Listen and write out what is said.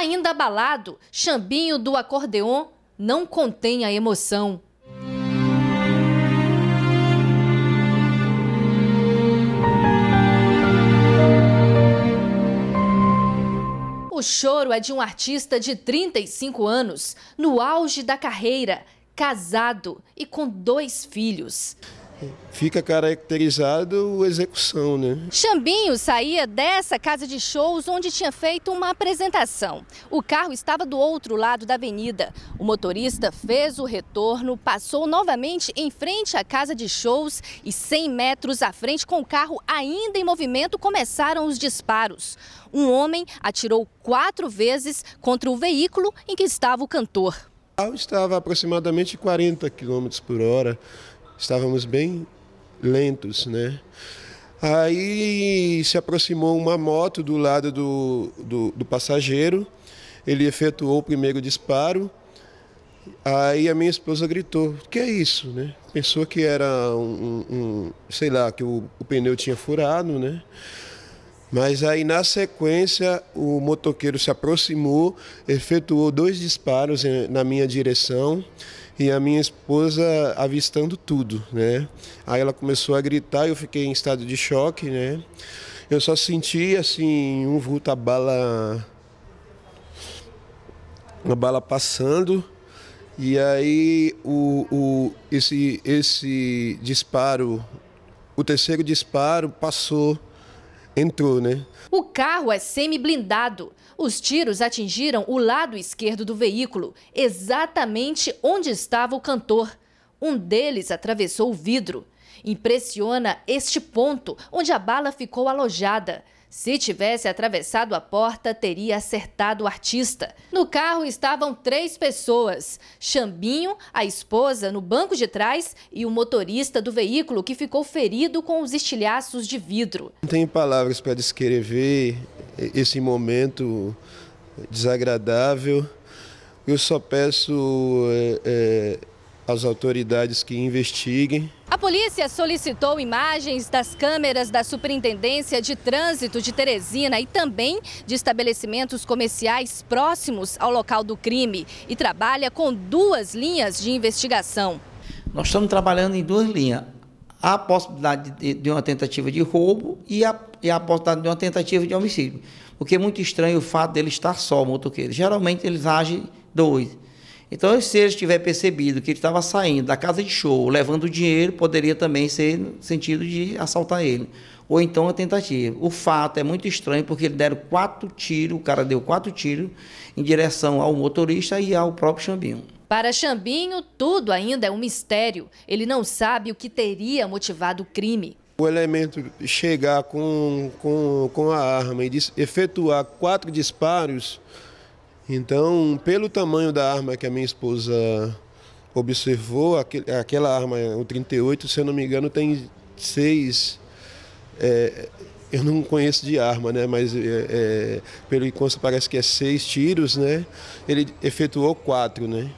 Ainda abalado, Chambinho do acordeon não contém a emoção. O choro é de um artista de 35 anos, no auge da carreira, casado e com dois filhos fica caracterizado a execução. Né? Chambinho saía dessa casa de shows onde tinha feito uma apresentação. O carro estava do outro lado da avenida. O motorista fez o retorno, passou novamente em frente à casa de shows e 100 metros à frente, com o carro ainda em movimento, começaram os disparos. Um homem atirou quatro vezes contra o veículo em que estava o cantor. O carro estava aproximadamente 40 km por hora Estávamos bem lentos, né? Aí se aproximou uma moto do lado do, do, do passageiro, ele efetuou o primeiro disparo. Aí a minha esposa gritou: "Que é isso?", né? Pensou que era um, um, um sei lá, que o, o pneu tinha furado, né? Mas aí, na sequência, o motoqueiro se aproximou, efetuou dois disparos eh, na minha direção e a minha esposa avistando tudo, né? Aí ela começou a gritar e eu fiquei em estado de choque, né? Eu só senti, assim, um vulto, a bala... Uma bala passando e aí o, o, esse, esse disparo, o terceiro disparo passou entrou, né? O carro é semi-blindado. Os tiros atingiram o lado esquerdo do veículo, exatamente onde estava o cantor. Um deles atravessou o vidro. Impressiona este ponto, onde a bala ficou alojada. Se tivesse atravessado a porta, teria acertado o artista. No carro estavam três pessoas: Chambinho, a esposa, no banco de trás e o motorista do veículo que ficou ferido com os estilhaços de vidro. Não tenho palavras para descrever esse momento desagradável. Eu só peço é, é às autoridades que investiguem. A polícia solicitou imagens das câmeras da Superintendência de Trânsito de Teresina e também de estabelecimentos comerciais próximos ao local do crime e trabalha com duas linhas de investigação. Nós estamos trabalhando em duas linhas. A possibilidade de uma tentativa de roubo e a, e a possibilidade de uma tentativa de homicídio. Porque é muito estranho o fato dele estar só, o motoqueiro. Geralmente eles agem dois. Então, se ele tiver percebido que ele estava saindo da casa de show, levando dinheiro, poderia também ser no sentido de assaltar ele. Ou então a tentativa. O fato é muito estranho, porque ele deram quatro tiros, o cara deu quatro tiros em direção ao motorista e ao próprio Chambinho. Para Chambinho, tudo ainda é um mistério. Ele não sabe o que teria motivado o crime. O elemento chegar com, com, com a arma e efetuar quatro disparos então, pelo tamanho da arma que a minha esposa observou, aquele, aquela arma, o 38, se eu não me engano, tem seis. É, eu não conheço de arma, né? Mas é, é, pelo que consta parece que é seis tiros, né? Ele efetuou quatro, né?